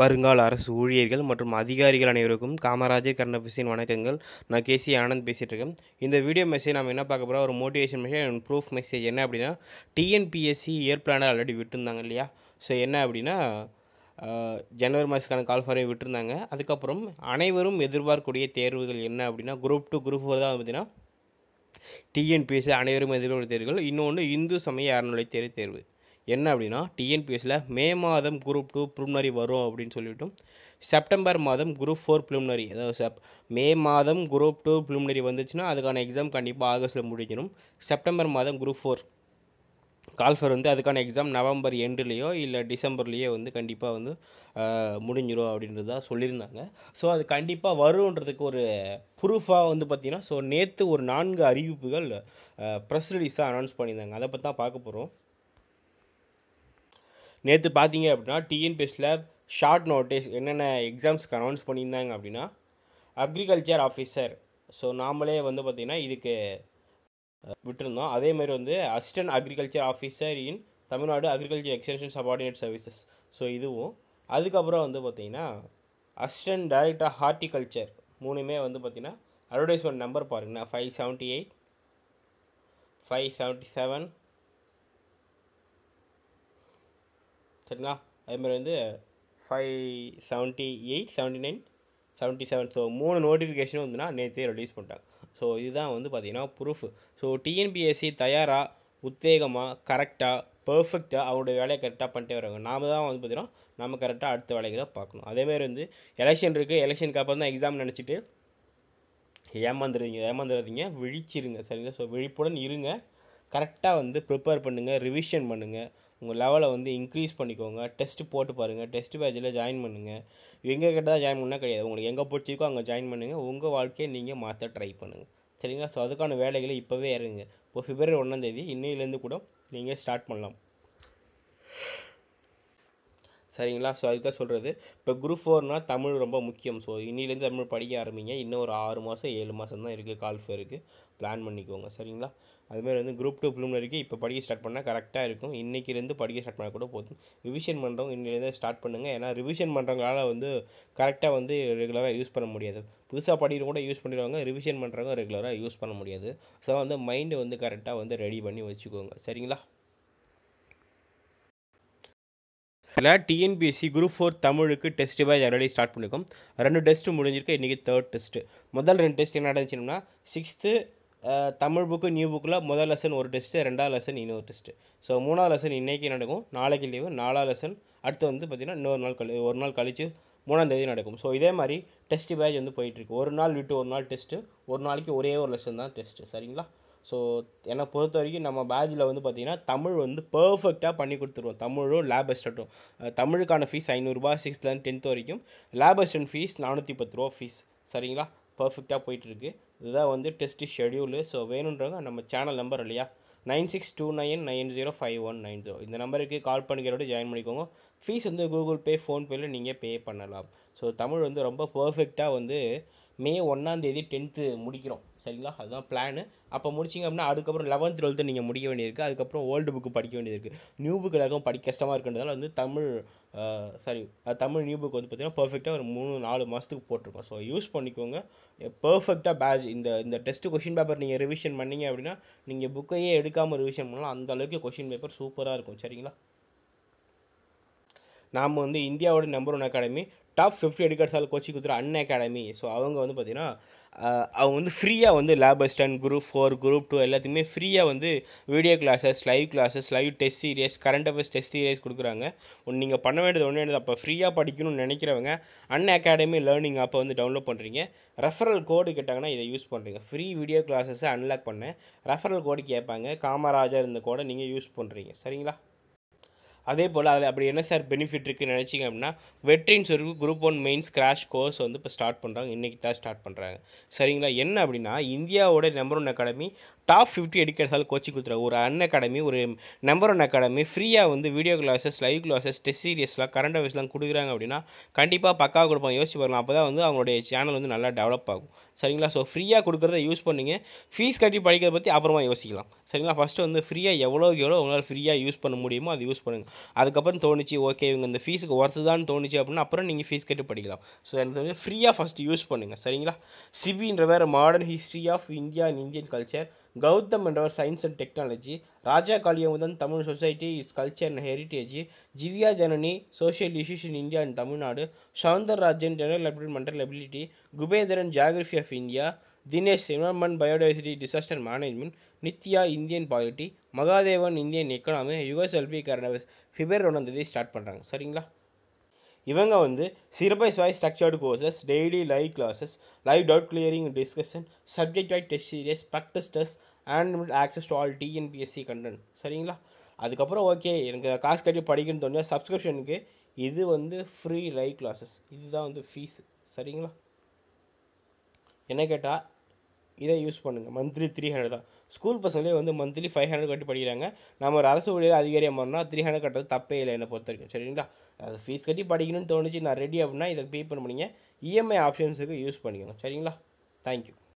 வருங்கால அரசு ஊழியர்கள் மற்றும் அதிகாரிகள் அனைவருக்கும் காமராஜர் கர்ணபிசின் வணக்கங்கள் நான் கேசி ஆனந்த் பேசிகிட்டு இருக்கேன் இந்த வீடியோ மெசேஜ் நம்ம என்ன பார்க்க போகிறோம் ஒரு motivation message and proof message என்ன அப்படின்னா டிஎன்பிஎஸ்சி இயர் பிளானர் ஆல்ரெடி விட்டுருந்தாங்க இல்லையா ஸோ என்ன அப்படின்னா ஜனவரி மாதத்துக்கான கால் ஃபாரையும் விட்டுருந்தாங்க அதுக்கப்புறம் அனைவரும் எதிர்பார்க்கக்கூடிய தேர்வுகள் என்ன அப்படின்னா குரூப் டூ குரூப் ஃபோர் தான் பார்த்தீங்கன்னா டிஎன்பிஎஸ்சி அனைவரும் எதிர்பார்க்க தேர்வுகள் இன்னொன்று இந்து சமய அறநிலை தேர்வு தேர்வு என்ன அப்படின்னா டிஎன்பிஎஸ்சியில் மே மாதம் குரூப் டூ ப்ரிமினரி வரும் அப்படின்னு சொல்லிவிட்டும் செப்டம்பர் மாதம் குரூப் ஃபோர் ப்ரிலிமினரி அதாவது செப் மே மாதம் குரூப் டூ ப்ரிலிமினரி வந்துச்சுன்னா அதுக்கான எக்ஸாம் கண்டிப்பாக ஆகஸ்ட்டில் முடிக்கணும் செப்டம்பர் மாதம் குரூப் ஃபோர் கால்ஃபர் வந்து அதுக்கான எக்ஸாம் நவம்பர் எண்டுலேயோ இல்லை டிசம்பர்லேயோ வந்து கண்டிப்பாக வந்து முடிஞ்சிடும் அப்படின்றது தான் சொல்லியிருந்தாங்க ஸோ அது கண்டிப்பாக வருன்றதுக்கு ஒரு ப்ரூஃபாக வந்து பார்த்திங்கன்னா ஸோ நேற்று ஒரு நான்கு அறிவிப்புகள் ப்ரெஸ் ரிலீஸாக அனௌன்ஸ் பண்ணியிருந்தாங்க அதை பற்றி தான் பார்க்க போகிறோம் நேற்று பார்த்தீங்க அப்படின்னா டிஎன்பிஎஸ்சில் ஷார்ட் நோட்டீஸ் என்னென்ன எக்ஸாம்ஸ்க்கு அனௌன்ஸ் பண்ணியிருந்தாங்க அப்படின்னா அக்ரிகல்ச்சர் ஆஃபீஸர் ஸோ நாமளே வந்து பார்த்திங்கன்னா இதுக்கு விட்டுருந்தோம் அதேமாதிரி வந்து assistant agriculture officer in Tamil Nadu agriculture extension subordinate services so இதுவும் அதுக்கப்புறம் வந்து பார்த்திங்கன்னா அசிஸ்டன்ட் டைரக்டர் ஹார்டிகல்ச்சர் மூணுமே வந்து பார்த்திங்கன்னா அட்வர்டைஸ்மெண்ட் நம்பர் பாருங்கண்ணா five seventy eight five seventy seven சரிங்களா அதே மாதிரி வந்து five seventy eight seventy nine seventy seven so மூணு நோட்டிஃபிகேஷன் வந்துன்னா நேற்று ரிலீஸ் பண்ணிட்டாங்க ஸோ இதுதான் வந்து பார்த்திங்கன்னா ப்ரூஃப் ஸோ டிஎன்பிஎஸ்சி தயாராக உத்தேகமாக கரெக்டாக பர்ஃபெக்டாக அவங்களுடைய வேலையை கரெக்டாக பண்ணிட்டே வராங்க நாம தான் வந்து பார்த்திங்கன்னா நம்ம கரெக்டாக அடுத்த வேலைகளை பார்க்கணும் அதேமாரி வந்து எலெக்ஷன் இருக்குது எலெக்ஷனுக்கு அப்புறம் தான் எக்ஸாம் நினச்சிட்டு ஏமாந்துடுறீங்க ஏமாந்துடாதீங்க விழிச்சிருங்க சரிங்களா ஸோ விழிப்புடன் இருங்க கரெக்டாக வந்து ப்ரிப்பேர் பண்ணுங்கள் ரிவிஷன் பண்ணுங்கள் உங்கள் லெவலை வந்து இன்க்ரீஸ் பண்ணிக்கோங்க டெஸ்ட் போட்டு பாருங்கள் டெஸ்ட் பேஜில் ஜாயின் பண்ணுங்கள் எங்கே கிட்டே தான் ஜாயின் பண்ணால் கிடையாது உங்களுக்கு எங்கே பிடிச்சிருக்கோ அங்கே ஜாயின் பண்ணுங்கள் உங்கள் வாழ்க்கையை நீங்கள் மாற்ற ட்ரை பண்ணுங்கள் சரிங்களா ஸோ அதுக்கான வேலைகளை இப்போவே இறங்குங்க இப்போ ஃபிப்ரவரி ஒன்றாந்தேதி இன்னையிலேருந்து கூட நீங்கள் ஸ்டார்ட் பண்ணலாம் சரிங்களா ஸோ அதுக்கு தான் சொல்கிறது இப்போ குரூப் ஃபோர்னால் தமிழ் ரொம்ப முக்கியம் ஸோ இன்னிலேருந்து தமிழ் படிக்க ஆரம்பிங்க இன்னும் ஒரு ஆறு மாதம் ஏழு மாதம் தான் இருக்குது கால் ஃபேருக்கு பிளான் பண்ணிக்கோங்க சரிங்களா அதுமாதிரி வந்து குரூப் டூ ப்ளூமினரிக்கு இப்போ படிக்க ஸ்டார்ட் பண்ணால் கரெக்டாக இருக்கும் இன்றைக்கிலேருந்து படிக்க ஸ்டார்ட் பண்ணால் கூட போதும் ரிவிஷன் பண்ணுறவங்க இன்னிலேருந்து ஸ்டார்ட் பண்ணுங்கள் ஏன்னா ரிவிஷன் பண்ணுறவங்களால வந்து கரெக்டாக வந்து ரெகுலராக யூஸ் பண்ண முடியாது புதுசாக படிக்கிற கூட யூஸ் பண்ணிடுவாங்க ரிவிஷன் பண்ணுறவங்க ரெகுலராக யூஸ் பண்ண முடியாது ஸோ வந்து மைண்டு வந்து கரெக்டாக வந்து ரெடி பண்ணி வச்சுக்கோங்க சரிங்களா இதில் டிஎன்பிஎஸ்சி குரூப் ஃபோர் தமிழுக்கு டெஸ்ட் பேஜ் ஆல்ரெடி ஸ்டார்ட் பண்ணியிருக்கோம் ரெண்டு டெஸ்ட்டு முடிஞ்சிருக்கு இன்றைக்கி தேர்ட் டெஸ்ட்டு முதல் ரெண்டு டெஸ்ட் என்ன நடந்துச்சுன்னா சிக்ஸ்த்து தமிழ் புக்கு நியூ புக்கில் முதல் லெசன் ஒரு டெஸ்ட்டு ரெண்டாவது லெசன் இன்னொரு டெஸ்ட்டு ஸோ மூணாவது லெசன் இன்றைக்கி நடக்கும் நாளைக்கு லீவு நாலாவது லெசன் அடுத்து வந்து பார்த்திங்கன்னா இன்னொரு நாள் கழி ஒரு நாள் கழித்து மூணாம் தேதி நடக்கும் ஸோ இதே மாதிரி டெஸ்ட் பேட்ச் வந்து போயிட்டுருக்கு ஒரு நாள் விட்டு ஒரு நாள் டெஸ்ட்டு ஒரு நாளைக்கு ஒரே ஒரு லெசன் தான் டெஸ்ட்டு சரிங்களா ஸோ என்னை பொறுத்த வரைக்கும் நம்ம பேட்சில் வந்து பார்த்திங்கன்னா தமிழ் வந்து பர்ஃபெக்டாக பண்ணி கொடுத்துருவோம் தமிழும் லேப் அசிஸ்டண்ட்டும் தமிழுக்கான ஃபீஸ் ஐநூறுரூபா சிக்ஸ்த்லேருந்து டென்த் வரைக்கும் லேப் அசிஸ்டன்ட் ஃபீஸ் நானூற்றி பத்து ரூபா ஃபீஸ் சரிங்களா பர்ஃபெக்டாக போயிட்டுருக்கு இதுதான் வந்து டெஸ்ட்டு ஷெடியூலு ஸோ வேணுன்றவங்க நம்ம சேனல் நம்பர் இல்லையா nine six two nine nine zero five one nine zero இந்த நம்பருக்கு கால் பண்ணிக்கிறோட ஜாயின் பண்ணிக்கோங்க ஃபீஸ் வந்து கூகுள் பே ஃபோன்பேயில் நீங்கள் பே பண்ணலாம் ஸோ தமிழ் வந்து ரொம்ப பர்ஃபெக்டாக வந்து மே ஒன்றாந்தேதி டென்த்து முடிக்கிறோம் சரிங்களா அதுதான் பிளானு அப்போ முடிச்சிங்க அப்படின்னா அதுக்கப்புறம் லெவன்த் டுவெல்த்து நீங்கள் முடிய வேண்டியிருக்கு அதுக்கப்புறம் ஓல்டு புக்கு படிக்க வேண்டியிருக்கு நியூ புக்கு எல்லாருக்கும் படிக்க கஷ்டமாக இருக்கின்றதால வந்து Tamil sorry Tamil new book வந்து பார்த்திங்கன்னா பர்ஃபெக்டாக ஒரு மூணு நாலு மாதத்துக்கு போட்டிருக்கோம் ஸோ யூஸ் பண்ணிக்கோங்க பர்ஃபெக்டாக பேஜ் இந்த இந்த டெஸ்ட்டு கொஷின் பேப்பர் நீங்கள் ரிவிஷன் பண்ணிங்க அப்படின்னா நீங்கள் புக்கையே எடுக்காமல் ரிவிஷன் பண்ணலாம் அந்தளவுக்கு கொஷின் பேப்பர் சூப்பராக இருக்கும் சரிங்களா நாம் வந்து இந்தியாவோட number one academy top fifty எடுக்கிறதால கோச்சிங் கொடுத்துரு அன் அகாடமி ஸோ அவங்க வந்து பார்த்தீங்கன்னா அவங்க வந்து ஃப்ரீயாக வந்து lab assistant group four group two எல்லாத்துக்குமே ஃப்ரீயாக வந்து video classes live classes live test series current affairs test series கொடுக்குறாங்க ஒன்று நீங்கள் பண்ண வேண்டியது ஒன்று வேண்டியது அப்போ ஃப்ரீயாக படிக்கணும்னு நினைக்கிறவங்க அன் அகாடமி லேர்னிங் அப்போ வந்து டவுன்லோட் பண்ணுறீங்க ரெஃபரல் கோடு கேட்டாங்கன்னா இதை யூஸ் பண்ணுறீங்க ஃப்ரீ வீடியோ கிளாஸஸை அன்லாக் பண்ண ரெஃபரல் கோடு கேட்பாங்க காமராஜர் இந்த கோடை நீங்கள் யூஸ் பண்ணுறீங்க சரிங்களா அதே போல் அதில் அப்படி என்ன சார் பெனிஃபிட் இருக்குன்னு நினச்சிங்க அப்படின்னா வெட்ரின்ஸ் இருக்கும் group one mains crash course வந்து இப்போ ஸ்டார்ட் பண்ணுறாங்க இன்றைக்கி தான் ஸ்டார்ட் பண்ணுறாங்க சரிங்களா என்ன அப்படின்னா இந்தியாவோட number one academy top fifty எடுக்கிறதால கோச்சிங் கொடுத்துருவாங்க ஒரு அன் அகாடமி ஒரு நம்பர் ஒன் அகாடமி ஃப்ரீயாக வந்து video classes live classes test சீரியஸ்லாம் கரண்ட் அஃபேர்ஸ்லாம் கொடுக்குறாங்க அப்படின்னா கண்டிப்பாக பக்காவாக கொடுப்பாங்க யோசிச்சு பாருங்கள் அப்போ தான் வந்து அவங்களுடைய சேனல் வந்து நல்லா டெவலப் ஆகும் சரிங்களா ஸோ ஃப்ரீயாக கொடுக்குறத யூஸ் பண்ணிங்க ஃபீஸ் கட்டி படிக்கிறத பற்றி அப்புறமா யோசிக்கலாம் சரிங்களா ஃபஸ்ட்டு வந்து ஃப்ரீயாக எவ்வளோக்கு எவ்வளோ உங்களால் ஃப்ரீயாக யூஸ் பண்ண முடியுமோ அது யூஸ் பண்ணுங்கள் அதுக்கப்புறம் தோணுச்சு ஓகே இவங்க இந்த ஃபீஸுக்கு ஒர்த்து தான் தோணுச்சு அப்படின்னா அப்புறம் நீங்கள் ஃபீஸ் கட்டி படிக்கலாம் ஸோ எனக்கு வந்து ஃப்ரீயாக ஃபஸ்ட்டு யூஸ் பண்ணுங்கள் சரிங்களா சிபின்ற வேறு modern history of India and Indian culture Gautham என்றவர் science and technology Raja Kaliyamudhan Tamil society its culture and heritage Jivya Janani social issues in India and Tamil Nadu Rajan general development mental ability Kubetharan geography of India Dinesh environment biodiversity disaster management Nithya Indian polity Mahadevan Indian economy யுஎஸ்எல்பி current February ஒன்றாந்தேதி start பண்ணுறாங்க சரிங்களா இவங்க வந்து syllabus wise structured courses daily live classes live doubt clearing discussion subject wide test series practice test and access to all TNPSC content சரிங்களா அதுக்கப்புறம் okay எனக்கு காசு கட்டி படிக்கணும்னு தோணியா சப்ஸ்கிரிப்ஷனுக்கு இது வந்து ஃப்ரீ லைவ் கிளாஸஸ் இதுதான் வந்து ஃபீஸ் சரிங்களா என்ன கேட்டால் இதை யூஸ் பண்ணுங்கள் மந்த்லி த்ரீ ஹண்ட்ரட் தான் ஸ்கூல் பசங்களே வந்து மந்த்லி ஃபைவ் ஹண்ட்ரட் கட்டி படிக்கிறாங்க நம்ம ஒரு அரசு ஊழியர் அதிகாரியாக மாறினா த்ரீ ஹண்ட்ரட் கட்டுறது தப்பே இல்லை என்னை பொறுத்த வரைக்கும் சரிங்களா அது ஃபீஸ் கட்டி படிக்கணும்னு தோணுச்சு நான் ரெடி அப்படின்னா இதை பே பண்ண முடியுங்க இஎம்ஐ ஆப்ஷன்ஸுக்கு யூஸ் பண்ணிக்கோங்க சரிங்களா தேங்க்யூ